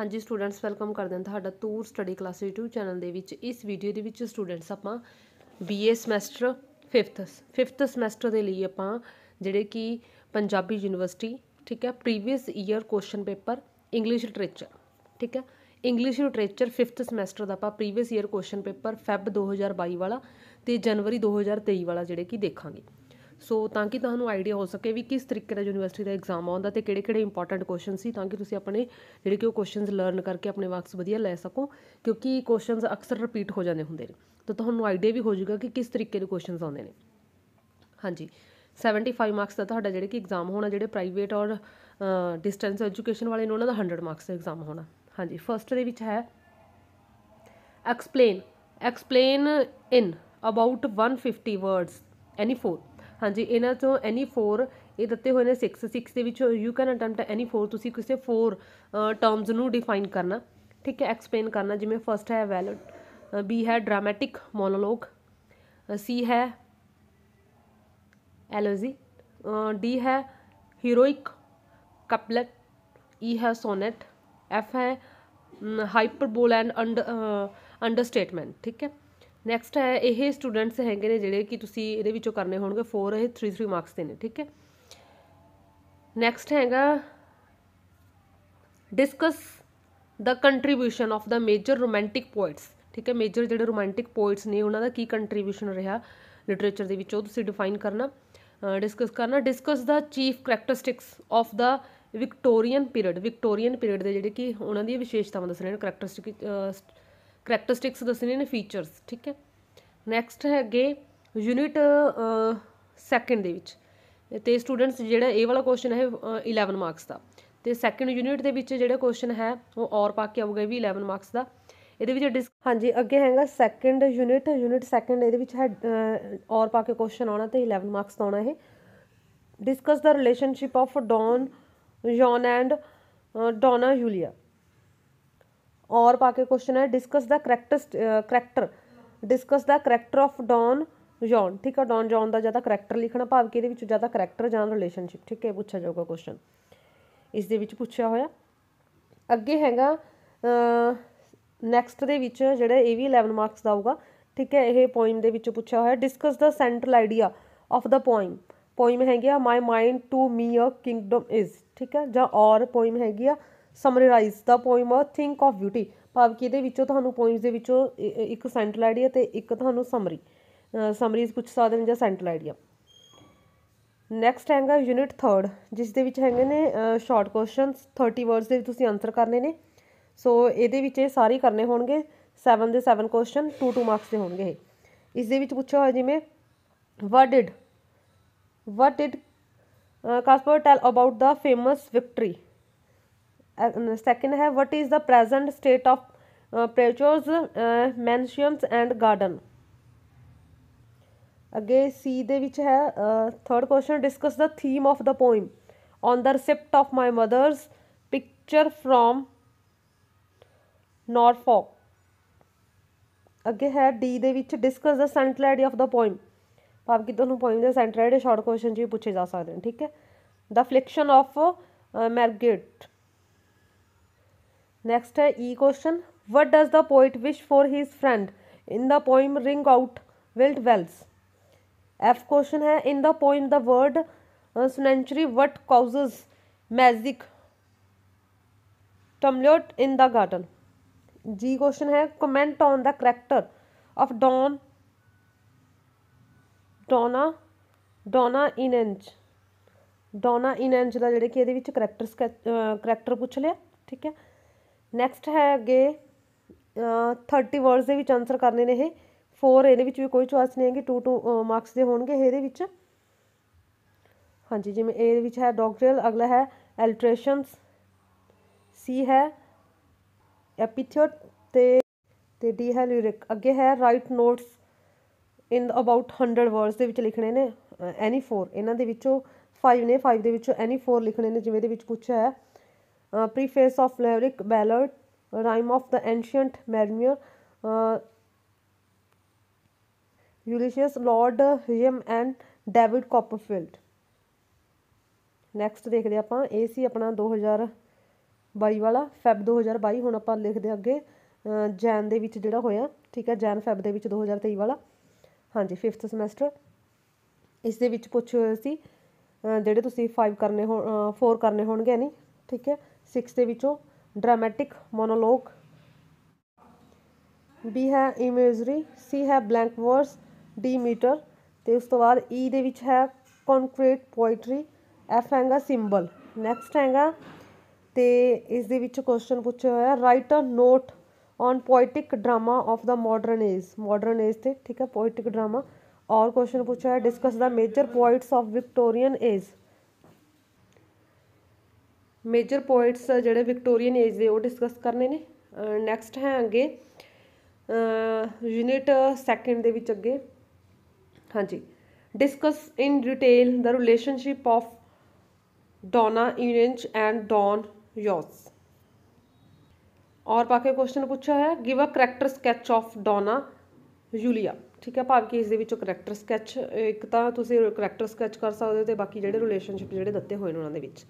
ਹਾਂਜੀ students welcome ਕਰਦੇ ਹਾਂ ਤੁਹਾਡਾ ਤੂਰ ਸਟੱਡੀ ਕਲਾਸ YouTube ਚੈਨਲ ਦੇ ਵਿੱਚ ਇਸ ਵੀਡੀਓ ਦੇ ਵਿੱਚ ਸਟੂਡੈਂਟਸ ਆਪਾਂ BA semester 5th 5th semester ਦੇ ਲਈ ਆਪਾਂ ਜਿਹੜੇ ਕਿ ਪੰਜਾਬੀ ਯੂਨੀਵਰਸਿਟੀ ਠੀਕ ਹੈ previous year question paper English literature ਠੀਕ ਹੈ ਇੰਗਲਿਸ਼ ਲਿਟਰੇਚਰ 5th ਸਮੈਸਟਰ ਦਾ ਆਪਾਂ previous year question paper Feb 2022 ਵਾਲਾ ਤੇ ਜਨਵਰੀ 2023 ਵਾਲਾ ਜਿਹੜੇ ਕਿ ਦੇਖਾਂਗੇ ਸੋ ਤਾਂ ਕਿ ਤੁਹਾਨੂੰ ਆਈਡੀਆ ਹੋ ਸਕੇ ਵੀ ਕਿਸ ਤਰੀਕੇ ਦਾ ਯੂਨੀਵਰਸਿਟੀ ਦਾ ਐਗਜ਼ਾਮ ਆਉਂਦਾ ਤੇ ਕਿਹੜੇ ਕਿਹੜੇ ਇੰਪੋਰਟੈਂਟ ਕੁਐਸਚਨ ਸੀ ਤਾਂ ਕਿ ਤੁਸੀਂ ਆਪਣੇ ਜਿਹੜੇ ਕਿ ਉਹ ਕੁਐਸਚਨਸ ਲਰਨ ਕਰਕੇ ਆਪਣੇ ਮਾਰਕਸ ਵਧੀਆ ਲੈ ਸਕੋ ਕਿਉਂਕਿ ਕੁਐਸਚਨਸ ਅਕਸਰ ਰਿਪੀਟ ਹੋ ਜਾਂਦੇ ਹੁੰਦੇ ਨੇ ਤਾਂ ਤੁਹਾਨੂੰ ਆਈਡੀਆ ਵੀ ਹੋ ਜਾਊਗਾ ਕਿ ਕਿਸ ਤਰੀਕੇ ਦੇ ਕੁਐਸਚਨਸ ਆਉਂਦੇ ਨੇ ਹਾਂਜੀ 75 ਮਾਰਕਸ ਦਾ ਤੁਹਾਡਾ ਜਿਹੜੇ ਕਿ ਐਗਜ਼ਾਮ ਹੋਣਾ ਜਿਹੜੇ ਪ੍ਰਾਈਵੇਟ ਔਰ ਡਿਸਟੈਂਸ ਐਜੂਕੇਸ਼ਨ ਵਾਲੇ ਨੇ ਉਹਨਾਂ ਦਾ 100 ਮਾਰਕਸ ਦਾ ਐਗਜ਼ਾਮ ਹੋਣਾ ਹਾਂਜੀ ਫਰਸਟ ਦੇ ਵਿੱਚ ਹੈ explain explain in about 150 words any four ਹਾਂਜੀ ਇਹਨਾਂ ਚੋਂ ਐਨੀ 4 ਇਹ ਦਿੱਤੇ ਹੋਏ ਨੇ 6 6 ਦੇ ਵਿੱਚ ਯੂ ਕੈਨ ਅਟੈਂਪਟ ਐਨੀ 4 ਤੁਸੀਂ ਕਿਸੇ 4 ਟਰਮਸ ਨੂੰ ਡਿਫਾਈਨ ਕਰਨਾ ਠੀਕ ਹੈ ਐਕਸਪਲੇਨ ਕਰਨਾ ਜਿਵੇਂ ਫਰਸਟ ਹੈ ਵੈਲਡ ਬੀ ਹੈ ਡਰਾਮੈਟਿਕ ਮੋਨੋਲੋਗ ਸੀ ਹੈ ਐਲੋਜੀ ਡੀ ਹੈ ਹੀਰੋਇਕ ਕਪਲਟ ਈ ਹੈ ਸੋਨੇਟ ਐਫ ਹੈ ਹਾਈਪਰਬੋਲ ਐਂਡ ਅੰਡਰਸਟੇਟਮੈਂਟ ਠੀਕ ਹੈ ਨੈਕਸਟ ਹੈ ਇਹ ਸਟੂਡੈਂਟਸ ਹੈਗੇ ਨੇ ਜਿਹੜੇ ਕਿ ਤੁਸੀਂ ਇਹਦੇ ਵਿੱਚੋਂ ਕਰਨੇ ਹੋਣਗੇ 4 ਇਹ 3 3 ਮਾਰਕਸ ਦੇ ਨੇ ਠੀਕ ਹੈ ਨੈਕਸਟ ਹੈਗਾ discuss the contribution of the major romantic poets ਠੀਕ ਹੈ ਮੇਜਰ ਜਿਹੜੇ ਰੋਮਾਂਟਿਕ ਪੋਇਟਸ ਨੇ ਉਹਨਾਂ ਦਾ ਕੀ ਕੰਟਰੀਬਿਊਸ਼ਨ ਰਿਹਾ ਲਿਟਰੇਚਰ ਦੇ ਵਿੱਚ ਉਹ ਤੁਸੀਂ ਡਿਫਾਈਨ ਕਰਨਾ ਡਿਸਕਸ ਕਰਨਾ discuss the chief characteristics of the Victorian period Victorian period ਦੇ ਜਿਹੜੇ ਕਿ ਉਹਨਾਂ ਦੀਆਂ ਵਿਸ਼ੇਸ਼ਤਾਵਾਂ ਦੱਸ ਨੇ ਕੈਰੈਕਟਰਿਸਟਿਕ ਕੈਰੈਕਟਰਿਸਟਿਕਸ ਦੱਸਣੇ ਨੇ ਫੀਚਰਸ ਠੀਕ ਹੈ ਨੈਕਸਟ ਹੈ ਅੱਗੇ ਯੂਨਿਟ ਸੈਕੰਡ ਦੇ ਵਿੱਚ ਤੇ ਸਟੂਡੈਂਟਸ ਜਿਹੜਾ ਇਹ ਵਾਲਾ ਕੁਐਸਚਨ ਹੈ 11 ਮਾਰਕਸ ਦਾ ਤੇ ਸੈਕੰਡ ਯੂਨਿਟ ਦੇ ਵਿੱਚ ਜਿਹੜਾ ਕੁਐਸਚਨ ਹੈ ਉਹ ਔਰ ਪਾ ਕੇ ਆਊਗਾ ਵੀ 11 ਮਾਰਕਸ ਦਾ ਇਹਦੇ ਵਿੱਚ ਹਾਂਜੀ ਅੱਗੇ ਹੈਗਾ ਸੈਕੰਡ ਯੂਨਿਟ ਯੂਨਿਟ ਸੈਕੰਡ ਇਹਦੇ ਵਿੱਚ ਹੈ ਔਰ ਪਾ ਕੇ ਕੁਐਸਚਨ ਆਉਣਾ ਤੇ 11 ਮਾਰਕਸ ਦਾ ਆਉਣਾ ਇਹ discuss the relationship of Don Juan and Donna Julia ਔਰ ਪਾ ਕੇ ਕੁਐਸਚਨ ਹੈ discuss the character character discuss the character of Don Juan ਠੀਕ ਹੈ ਡੌਨ ਜੌਨ ਦਾ ਜਿਆਦਾ ਕਰੈਕਟਰ ਲਿਖਣਾ ਭਾਵ ਕਿ ਇਹਦੇ ਵਿੱਚ ਜਿਆਦਾ ਕਰੈਕਟਰ ਜਾਂ ਰਿਲੇਸ਼ਨਸ਼ਿਪ ਠੀਕ ਹੈ ਪੁੱਛਿਆ ਜਾਊਗਾ ਕੁਐਸਚਨ ਇਸ ਦੇ ਵਿੱਚ ਪੁੱਛਿਆ ਹੋਇਆ ਅੱਗੇ ਹੈਗਾ ਨੈਕਸਟ ਦੇ ਵਿੱਚ ਜਿਹੜਾ ਇਹ ਵੀ 11 ਮਾਰਕਸ ਦਾ ਆਊਗਾ ਠੀਕ ਹੈ ਇਹ ਪੋਇਮ ਦੇ ਵਿੱਚ ਪੁੱਛਿਆ ਹੋਇਆ discuss the central idea of the poem poem ਹੈਗੀ ਆ my mind to me a kingdom is ਠੀਕ ਹੈ ਜਾਂ ਔਰ ਪੋਇਮ ਹੈਗੀ ਆ summarize the poem a thing of beauty ਭਾਵ ਕਿ ਇਹਦੇ ਵਿੱਚੋਂ ਤੁਹਾਨੂੰ ਪੋਇਮਸ ਦੇ ਵਿੱਚੋਂ ਇੱਕ ਸੈਂਟਰਲ ਆਈਡੀਆ ਤੇ ਇੱਕ ਤੁਹਾਨੂੰ ਸਮਰੀ ਸਮਰੀਜ਼ ਪੁੱਛ ਸਕਦੇ ਨੇ ਜਾਂ ਸੈਂਟਰਲ ਆਈਡੀਆ ਨੈਕਸਟ ਹੈਗਾ ਯੂਨਿਟ 3 ਜਿਸ ਦੇ ਵਿੱਚ ਹੈਗੇ ਨੇ ਸ਼ਾਰਟ ਕੁਐਸਚਨਸ 30 ਵਰਡਸ ਦੇ ਵਿੱਚ ਤੁਸੀਂ ਆਨਸਰ ਕਰਨੇ ਨੇ ਸੋ ਇਹਦੇ ਵਿੱਚ ਇਹ ਸਾਰੇ ਕਰਨੇ ਹੋਣਗੇ 7 ਦੇ 7 ਕੁਐਸਚਨ 2 2 ਮਾਰਕਸ ਦੇ ਹੋਣਗੇ ਇਸ ਦੇ ਵਿੱਚ ਪੁੱਛਿਆ ਹੋਇਆ ਜਿਵੇਂ what did what did Kaspar tell about the famous victory second ਹੈ what is the present state of ਪ੍ਰੇਚੋਰਸ ਮੈਂਸ਼ਨਸ ਐਂਡ ਗਾਰਡਨ ਅਗੇ ਅੱਗੇ ਸੀ ਦੇ ਵਿੱਚ ਹੈ third question discuss the theme of the poem on the receipt of my mother's picture from Norfolk ਅੱਗੇ ਹੈ D ਦੇ ਵਿੱਚ discuss the central idea of the poem ਭਾਵ ਕਿ ਤੁਹਾਨੂੰ ਪੋਇਮ ਦੇ ਸੈਂਟਰਲਾਈਡ ਸ਼ਾਰਟ ਕੁਐਸਚਨ ਜੀ ਪੁੱਛੇ ਜਾ ਸਕਦੇ ਨੇ ਠੀਕ ਹੈ ਦਾ ਫਲਿਕਸ਼ਨ ਆਫ ਮੈਰਗੇਟ नेक्स्ट है E question what does the poet wish for his friend in the poem ring out wild bells F question है in the poem the word सुनेंचुरी वट काउजेज मैजिक टमलोट in the garden G question है comment on the character of Don Donna Inez Donna Inez का ਕਿ कि character sketch character पूछ लिया ठीक है ਨੈਕਸਟ ਹੈ ਅੱਗੇ 30 ਵਰਡਸ ਦੇ ਵਿੱਚ ਆਨਸਰ ਕਰਨੇ ਨੇ ਇਹ 4 ਇਹਦੇ ਵਿੱਚ ਵੀ ਕੋਈ ਚੁਆਇਸ ਨਹੀਂ ਹੈਗੀ 2 2 ਮਾਰਕਸ ਦੇ ਹੋਣਗੇ ਇਹਦੇ ਵਿੱਚ ਹਾਂਜੀ ਜਿਵੇਂ ਇਹਦੇ ਦੇ ਵਿੱਚ ਹੈ ਡਾਕਟਰਲ ਅਗਲਾ ਹੈ ਐਲਟਰੇਸ਼ਨਸ ਸੀ ਹੈ ਐਪੀਥੋਟ ਤੇ ਤੇ ਡੀ ਹੈ ਲਿਰਿਕ ਅੱਗੇ ਹੈ write notes in about 100 words ਦੇ ਵਿੱਚ ਲਿਖਣੇ ਨੇ ਐਨੀ 4 ਇਹਨਾਂ ਦੇ ਵਿੱਚੋਂ 5 ਨੇ 5 ਦੇ ਵਿੱਚੋਂ ਐਨੀ 4 ਲਿਖਣੇ ਨੇ ਜਿਵੇਂ ਦੇ ਵਿੱਚ ਕੁਝ ਹੈ preface of lyric ballad rhyme of the ancient mariner Ulysses Lord Jim and David Copperfield next ਦੇਖਦੇ ਆਪਾਂ ਇਹ ਸੀ ਆਪਣਾ 2022 ਵਾਲਾ ਫੈਬ 2022 ਹੁਣ ਆਪਾਂ ਲਿਖਦੇ ਅੱਗੇ ਜੈਨ ਦੇ ਵਿੱਚ ਜਿਹੜਾ ਹੋਇਆ ਠੀਕ ਹੈ ਜੈਨ ਫੈਬ ਦੇ ਵਿੱਚ 2023 ਵਾਲਾ ਹਾਂਜੀ 5th ਸੈਮੈਸਟਰ ਇਸ ਦੇ ਵਿੱਚ ਪੁੱਛ ਹੋਇਆ ਸੀ ਜਿਹੜੇ ਤੁਸੀਂ 5 ਕਰਨੇ ਹੋ 4 ਕਰਨੇ ਹੋਣਗੇ ਨਹੀਂ ਠੀਕ ਹੈ 6 ਦੇ ਵਿੱਚੋਂ ਡਰਾਮੈਟਿਕ ਮੋਨੋਲੋਗ ਬੀ ਹੈ ਇਮੇਜਰੀ ਸੀ ਹੈ ਬਲੈਂਕ ਵਰਸ ਡੀ ਮੀਟਰ ਤੇ ਉਸ ਤੋਂ ਬਾਅਦ ਈ e ਦੇ ਵਿੱਚ ਹੈ ਕੰਕਰੀਟ ਪੋਇਟਰੀ ਐਫ ਹੈਗਾ ਸਿੰਬਲ ਨੈਕਸਟ ਹੈਗਾ ਤੇ ਇਸ ਦੇ ਵਿੱਚ ਕੁਐਸਚਨ ਪੁੱਛਿਆ ਹੋਇਆ write a note on poetic drama of the modern age modern age ਤੇ ਠੀਕ ਹੈ ਪੋਇਟਿਕ ਡਰਾਮਾ ਔਰ ਕੁਐਸਚਨ ਪੁੱਛਿਆ ਹੈ discuss the major poets of Victorian age major points ਜਿਹੜੇ ਵਿਕਟੋਰੀਅਨ ਏਜ ਦੇ ਉਹ ਡਿਸਕਸ ਕਰਨੇ ਨੇ ਨੈਕਸਟ ਹੈ ਅੱਗੇ ਯੂਨਿਟ ਸੈਕੰਡ ਦੇ ਵਿੱਚ ਅੱਗੇ ਹਾਂਜੀ discuss in detail the relationship of Donna Inez and Don Jose ਔਰ ਪਾਕੇ ਕੁਐਸਚਨ ਪੁੱਛਿਆ ਹੈ give a character sketch of Donna Julia ਠੀਕ ਹੈ ਭਾਵ ਕਿ ਇਸ ਦੇ ਵਿੱਚੋਂ ਕੈਰੈਕਟਰ ਸਕੈਚ ਇੱਕ ਤਾਂ ਤੁਸੀਂ ਕੈਰੈਕਟਰ ਸਕੈਚ ਕਰ ਸਕਦੇ ਹੋ ਤੇ ਬਾਕੀ ਜਿਹੜੇ ਰਿਲੇਸ਼ਨਸ਼ਿਪ ਜਿਹੜੇ ਦਿੱਤੇ ਹੋਏ ਨੇ ਉਹਨਾਂ ਦੇ ਵਿੱਚ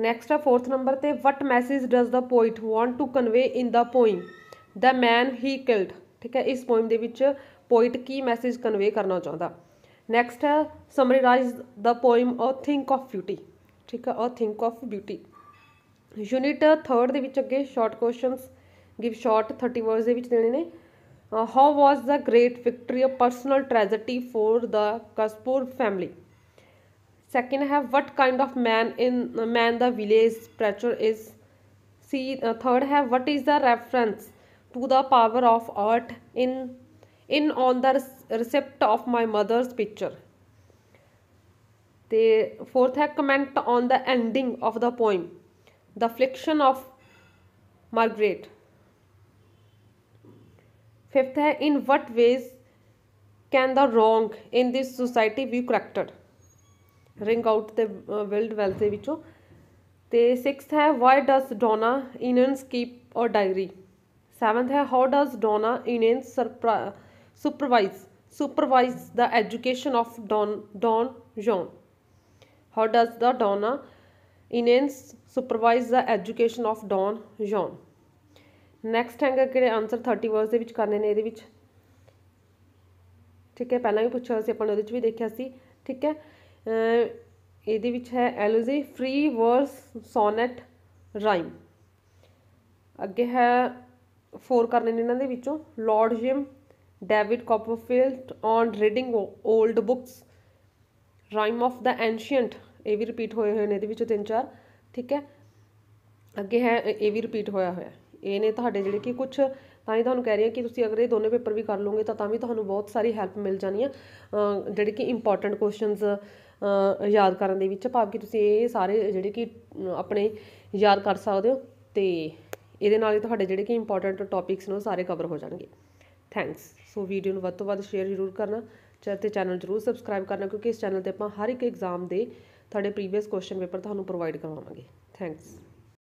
ਨੈਕਸਟ ਆ ਫੋਰਥ ਨੰਬਰ ਤੇ what message does the poet want to convey in the poem the man he killed ਠੀਕ ਹੈ ਇਸ ਪੋਇਮ ਦੇ ਵਿੱਚ ਪੋਇਟ ਕੀ ਮੈਸੇਜ ਕਨਵੇ ਕਰਨਾ ਚਾਹੁੰਦਾ ਨੈਕਸਟ ਆ summarize the poem a thing of beauty ਠੀਕ ਹੈ a thing of beauty unit 3 ਦੇ ਵਿੱਚ ਅੱਗੇ short questions give short 30 words ਦੇ ਵਿੱਚ ਦੇਣੇ ਨੇ how was the great victory a personal tragedy for the Kaspar family second I have what kind of man in man the village preacher is see uh, third I have what is the reference to the power of art in in on the receipt of my mother's picture the fourth I comment on the ending of the poem the affliction of Margaret fifth है in what ways can the wrong in this society be corrected? Ring out ਤੇ wild bells ਦੇ ਵਿੱਚੋਂ ਤੇ 6th ਹੈ why does Donna Inez keep her diary 7th ਹੈ how does Donna Inez supervise supervise the education of Don Don Juan how does the Donna Inez supervise the education of Don Juan next ਹੈਗਾ ਕਿਹੜੇ answer 30 ਵਰਸ ਦੇ ਵਿੱਚ ਕਰਨੇ ਨੇ ਇਹਦੇ ਵਿੱਚ ਠੀਕ ਹੈ ਪਹਿਲਾਂ ਵੀ ਪੁੱਛਿਆ ਸੀ ਆਪਾਂ ਨੇ ਉਹਦੇ ਵਿੱਚ ਵੀ ਦੇਖਿਆ ਸੀ ਠੀਕ ਹੈ ਇਹਦੇ ਵਿੱਚ ਹੈ ਐਲੋਜ਼ੀ ਫ੍ਰੀ ਵਰਸ ਸੋਨਟ ਰਾਈਮ ਅੱਗੇ ਹੈ ਫੋਰ ਕਰਨੇ ਨੇ ਇਹਨਾਂ ਦੇ ਵਿੱਚੋਂ Lord Jim David Copperfield on reading old books rhyme of the ancient ਇਹ ਵੀ ਰਿਪੀਟ ਹੋਏ ਹੋਏ ਨੇ ਇਹਦੇ ਵਿੱਚੋਂ ਤਿੰਨ ਚਾਰ ਠੀਕ ਹੈ ਅੱਗੇ ਹੈ ਇਹ ਵੀ ਰਿਪੀਟ ਹੋਇਆ ਹੋਇਆ ਇਹ ਨੇ ਤੁਹਾਡੇ ਜਿਹੜੇ ਕਿ ਕੁਝ ਤਾਂ ਹੀ ਤੁਹਾਨੂੰ ਕਹਿ ਰਹੀ ਹਾਂ ਕਿ ਤੁਸੀਂ ਅਗਰ ਇਹ ਦੋਨੇ ਪੇਪਰ ਵੀ ਕਰ ਲਓਗੇ ਤਾਂ ਤਾਂ ਵੀ ਤੁਹਾਨੂੰ ਬਹੁਤ ਸਾਰੀ ਹੈਲਪ ਮਿਲ ਜਾਣੀ ਹੈ ਜਿਹੜੇ ਕਿ ਇੰਪੋਰਟੈਂਟ ਕੁਐਸਚਨਸ ਯਾਦ ਕਰਨ ਦੇ ਵਿੱਚ ਭਾਵ ਕਿ ਤੁਸੀਂ ਇਹ ਸਾਰੇ ਜਿਹੜੇ ਕਿ ਆਪਣੇ ਯਾਦ ਕਰ ਸਕਦੇ ਹੋ ਤੇ ਇਹਦੇ ਨਾਲ ਹੀ ਤੁਹਾਡੇ ਜਿਹੜੇ ਕਿ ਇੰਪੋਰਟੈਂਟ ਟੌਪਿਕਸ ਨੇ ਸਾਰੇ ਕਵਰ ਹੋ ਜਾਣਗੇ ਥੈਂਕਸ ਸੋ ਵੀਡੀਓ ਨੂੰ ਵੱਧ ਤੋਂ ਵੱਧ ਸ਼ੇਅਰ ਜ਼ਰੂਰ ਕਰਨਾ ਤੇ ਚੈਨਲ ਜ਼ਰੂਰ ਸਬਸਕ੍ਰਾਈਬ ਕਰਨਾ ਕਿਉਂਕਿ ਇਸ ਚੈਨਲ ਤੇ ਆਪਾਂ ਹਰ ਇੱਕ ਐਗਜ਼ਾਮ ਦੇ ਤੁਹਾਡੇ ਪ੍ਰੀਵੀਅਸ ਕੁਐਸਚਨ ਪੇਪਰ ਤੁਹਾਨੂੰ ਪ੍ਰੋਵਾਈਡ ਕਰਵਾਵਾਂਗੇ ਥੈਂਕਸ